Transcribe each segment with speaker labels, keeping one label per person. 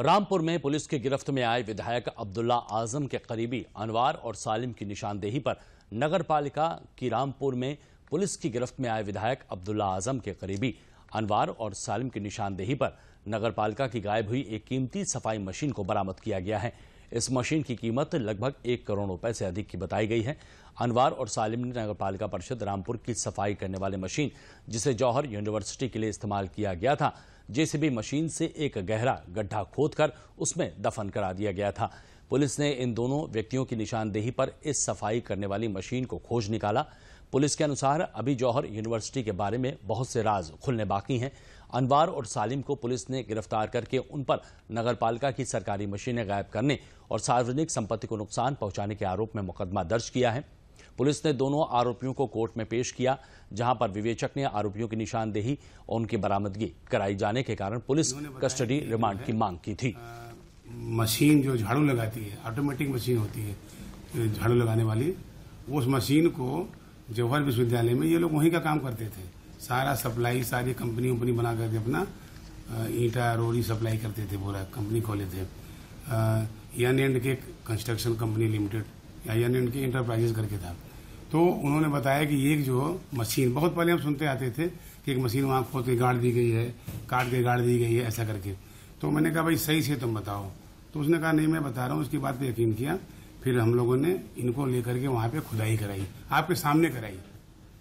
Speaker 1: रामपुर में पुलिस की गिरफ्त में आए विधायक अब्दुल्ला आजम के करीबी अनवार और सालिम की निशानदेही पर नगर पालिका की रामपुर में पुलिस की गिरफ्त में आए विधायक अब्दुल्ला आजम के करीबी अनवार और सालिम की निशानदेही पर नगर पालिका की गायब हुई एक कीमती सफाई मशीन को बरामद किया गया है इस मशीन की कीमत लगभग एक करोड़ रुपए से अधिक की बताई गई है अनवार और सालिम नगर पालिका परिषद रामपुर की सफाई करने वाली मशीन जिसे जौहर यूनिवर्सिटी के लिए इस्तेमाल किया गया था जेसीबी मशीन से एक गहरा गड्ढा खोदकर उसमें दफन करा दिया गया था पुलिस ने इन दोनों व्यक्तियों की निशानदेही पर इस सफाई करने वाली मशीन को खोज निकाला पुलिस के अनुसार अभी जौहर यूनिवर्सिटी के बारे में बहुत से राज खुलने बाकी हैं अनवार और सालिम को पुलिस ने गिरफ्तार करके उन पर नगरपालिका की सरकारी मशीनें गायब करने और सार्वजनिक संपत्ति को नुकसान पहुंचाने के आरोप में मुकदमा दर्ज किया है पुलिस ने दोनों आरोपियों को कोर्ट में पेश किया जहां पर विवेचक ने आरोपियों की निशानदेही और उनकी बरामदगी कराई जाने के कारण पुलिस कस्टडी रिमांड की मांग की थी
Speaker 2: मशीन जो झाड़ू लगाती है ऑटोमेटिक मशीन होती है झाड़ू लगाने वाली उस मशीन को जौहर विश्वविद्यालय में ये लोग वहीं का काम करते थे सारा सप्लाई सारी कंपनी उम्पनी बना करके अपना ईटा रोड़ी सप्लाई करते थे पूरा कंपनी खोले थे N and K construction company limited या यन एंड के इंटरप्राइजेस करके था तो उन्होंने बताया कि एक जो मशीन बहुत पहले हम सुनते आते थे कि एक मशीन वहाँ खोद के गाड़ दी गई है काट के गाड़ दी गई है ऐसा करके तो मैंने कहा भाई सही से तुम बताओ तो उसने कहा नहीं मैं बता रहा हूँ उसकी बात पर यकीन किया फिर हम लोगों ने इनको लेकर के वहां पे खुदाई कराई आपके सामने कराई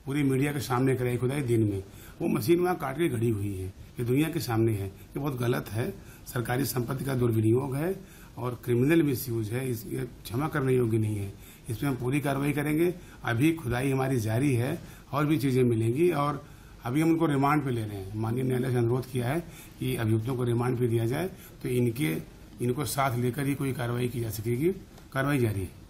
Speaker 2: पूरी मीडिया के सामने कराई खुदाई दिन में वो मशीन वहां काट के घड़ी हुई है ये दुनिया के सामने है ये बहुत गलत है सरकारी संपत्ति का दुर्विनियोग है और क्रिमिनल मिस यूज है इस ये क्षमा करने योग्य नहीं है इसमें हम पूरी कार्रवाई करेंगे अभी खुदाई हमारी जारी है और भी चीजें मिलेंगी और अभी हम उनको रिमांड पे ले रहे हैं माननीय न्यायालय से अनुरोध किया है कि अभियुक्तों को रिमांड पे दिया जाए तो इनके इनको साथ लेकर ही कोई कार्रवाई की जा सकेगी कार्रवाई जारी है